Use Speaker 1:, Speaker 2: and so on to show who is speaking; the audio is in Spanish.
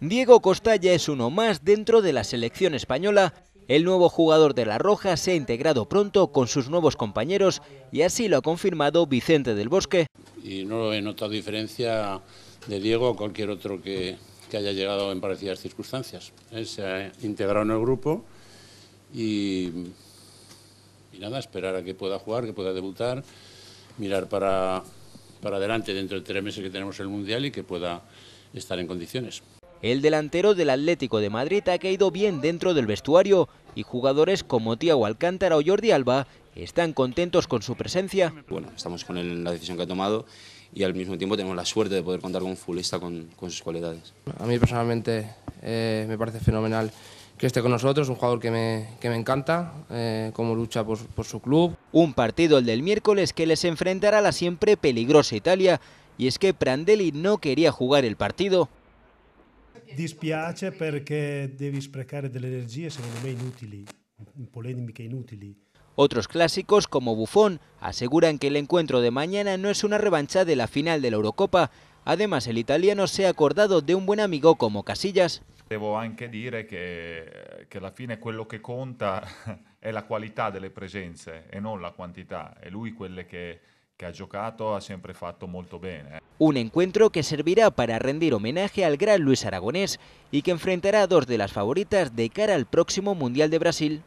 Speaker 1: Diego Costalla es uno más dentro de la selección española. El nuevo jugador de La Roja se ha integrado pronto con sus nuevos compañeros y así lo ha confirmado Vicente del Bosque.
Speaker 2: Y no he notado diferencia de Diego o cualquier otro que, haya llegado en parecidas circunstancias. Se ha integrado en el grupo y, y, nada, esperar a que pueda jugar, que pueda debutar, mirar para, para adelante dentro de tres meses que tenemos el Mundial y que pueda estar en condiciones.
Speaker 1: El delantero del Atlético de Madrid ha caído bien dentro del vestuario y jugadores como Tiago Alcántara o Jordi Alba están contentos con su presencia. Bueno, estamos con él en la decisión que ha tomado y al mismo tiempo tenemos la suerte de poder contar con un futbolista con, sus cualidades. A mí personalmente eh, me parece fenomenal que esté con nosotros, un jugador que me, encanta, eh, como lucha por, su club. Un partido el del miércoles que les enfrentará a la siempre peligrosa Italia, y es que Prandelli no quería jugar el partido.
Speaker 2: Dispiace porque polémica inútil.
Speaker 1: Otros clásicos, como Buffon, aseguran que el encuentro de mañana no es una revancha de la final de la Eurocopa. Además,
Speaker 3: el italiano se ha acordado de un buen amigo como Casillas. Debo anche dire que che alla fine quello che conta es la qualità delle presenze e no la quantità. È lui quelle che eh.
Speaker 1: Un encuentro que servirá para rendir homenaje al gran Luis Aragonés y que enfrentará a dos de las favoritas de cara al próximo Mundial de Brasil.